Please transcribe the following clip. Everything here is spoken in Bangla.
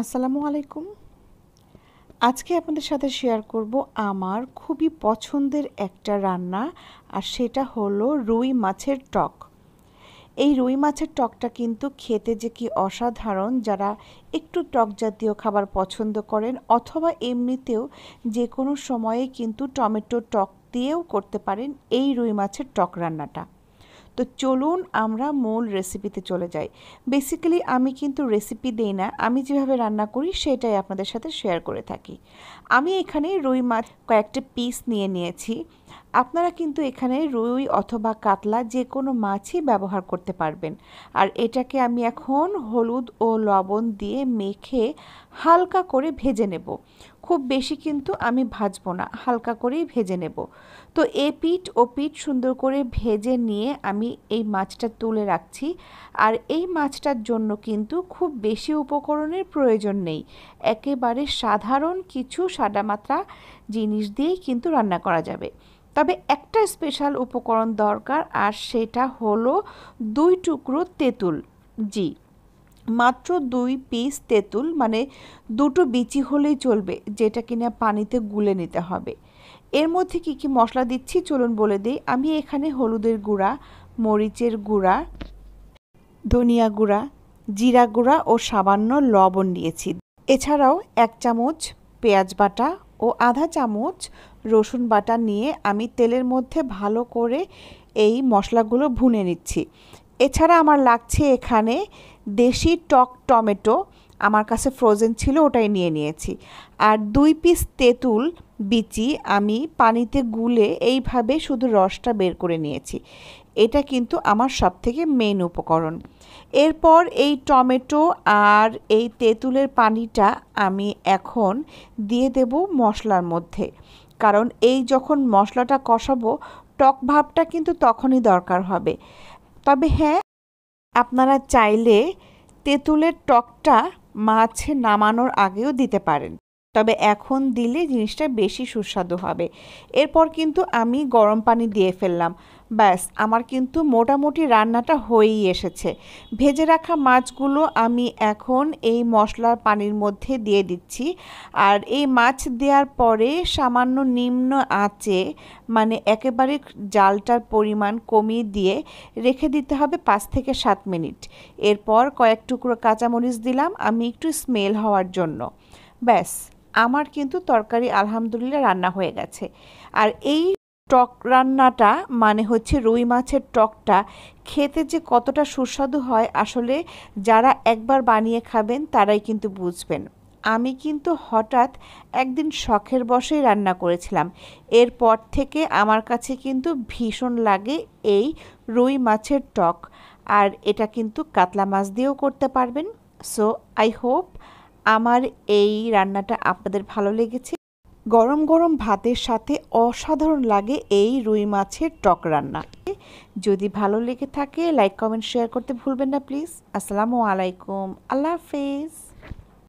আসসালামু আলাইকুম আজকে আপনাদের সাথে শেয়ার করব আমার খুবই পছন্দের একটা রান্না আর সেটা হলো রুই মাছের টক এই রুই মাছের টকটা কিন্তু খেতে যে কি অসাধারণ যারা একটু টক জাতীয় খাবার পছন্দ করেন অথবা এমনিতেও যে কোনো সময়ে কিন্তু টমেটো টক দিয়েও করতে পারেন এই রুই মাছের টক রান্নাটা তো চলুন আমরা মূল রেসিপিতে চলে যাই বেসিক্যালি আমি কিন্তু রেসিপি দেই না আমি যেভাবে রান্না করি সেটাই আপনাদের সাথে শেয়ার করে থাকি আমি এখানে রুই মাছ কয়েকটা পিস নিয়ে নিয়েছি আপনারা কিন্তু এখানে রুই অথবা কাতলা যে কোনো মাছই ব্যবহার করতে পারবেন আর এটাকে আমি এখন হলুদ ও লবণ দিয়ে মেখে হালকা করে ভেজে নেব খুব বেশি কিন্তু আমি ভাজব না হালকা করেই ভেজে নেব তো এ পিঠ ও পিঠ সুন্দর করে ভেজে নিয়ে আমি আমি এই মাছটা তুলে রাখছি আর এই মাছটার জন্য কিন্তু খুব বেশি উপকরণের প্রয়োজন নেই একেবারে সাধারণ কিছু সাদামাত্রা জিনিস দিয়েই কিন্তু রান্না করা যাবে তবে একটা স্পেশাল উপকরণ দরকার আর সেটা হলো দুই টুকরো তেঁতুল জি মাত্র দুই পিস তেঁতুল মানে দুটো বিচি হলেই চলবে যেটা কিনা পানিতে গুলে নিতে হবে এর মধ্যে কি কি মশলা দিচ্ছি চলুন বলে দিই আমি এখানে হলুদের গুঁড়া মরিচের গুঁড়া ধনিয়া গুঁড়া জিরা গুঁড়া ও সামান্য লবণ নিয়েছি এছাড়াও এক চামচ পেঁয়াজ বাটা ও আধা চামচ রসুন বাটা নিয়ে আমি তেলের মধ্যে ভালো করে এই মশলাগুলো ভুনে নিচ্ছি এছাড়া আমার লাগছে এখানে দেশি টক টমেটো আমার কাছে ফ্রোজেন ছিল ওটাই নিয়ে নিয়েছি আর দুই পিস তেঁতুল বিচি আমি পানিতে গুলে এইভাবে শুধু রসটা বের করে নিয়েছি এটা কিন্তু আমার সব থেকে মেন উপকরণ এরপর এই টমেটো আর এই তেঁতুলের পানিটা আমি এখন দিয়ে দেব মশলার মধ্যে কারণ এই যখন মশলাটা কষাবো টক ভাবটা কিন্তু তখনই দরকার হবে তবে হ্যাঁ আপনারা চাইলে তেঁতুলের টকটা মাছ নামানোর আগেও দিতে পারেন তবে এখন দিলে জিনিসটা বেশি সুস্বাদু হবে এরপর কিন্তু আমি গরম পানি দিয়ে ফেললাম ব্যাস আমার কিন্তু মোটামুটি রান্নাটা হয়েই এসেছে ভেজে রাখা মাছগুলো আমি এখন এই মশলার পানির মধ্যে দিয়ে দিচ্ছি আর এই মাছ দেওয়ার পরে সামান্য নিম্ন আঁচে মানে একেবারে জালটার পরিমাণ কমিয়ে দিয়ে রেখে দিতে হবে পাঁচ থেকে সাত মিনিট এরপর কয়েক টুকরো কাঁচামরিচ দিলাম আমি একটু স্মেল হওয়ার জন্য ব্যাস আমার কিন্তু তরকারি আলহামদুলিল্লাহ রান্না হয়ে গেছে আর এই টক রান্নাটা মানে হচ্ছে রুই মাছের টকটা খেতে যে কতটা সুস্বাদু হয় আসলে যারা একবার বানিয়ে খাবেন তারাই কিন্তু বুঝবেন আমি কিন্তু হঠাৎ একদিন শখের বসেই রান্না করেছিলাম এরপর থেকে আমার কাছে কিন্তু ভীষণ লাগে এই রুই মাছের টক আর এটা কিন্তু কাতলা মাছ দিয়েও করতে পারবেন সো আই হোপ আমার এই রান্নাটা আপনাদের ভালো লেগেছে গরম গরম ভাতের সাথে অসাধারণ লাগে এই রুই মাছের টক রান্না যদি ভালো লেগে থাকে লাইক কমেন্ট শেয়ার করতে ভুলবেন না প্লিজ আসসালামু আলাইকুম আল্লাহ হাফেজ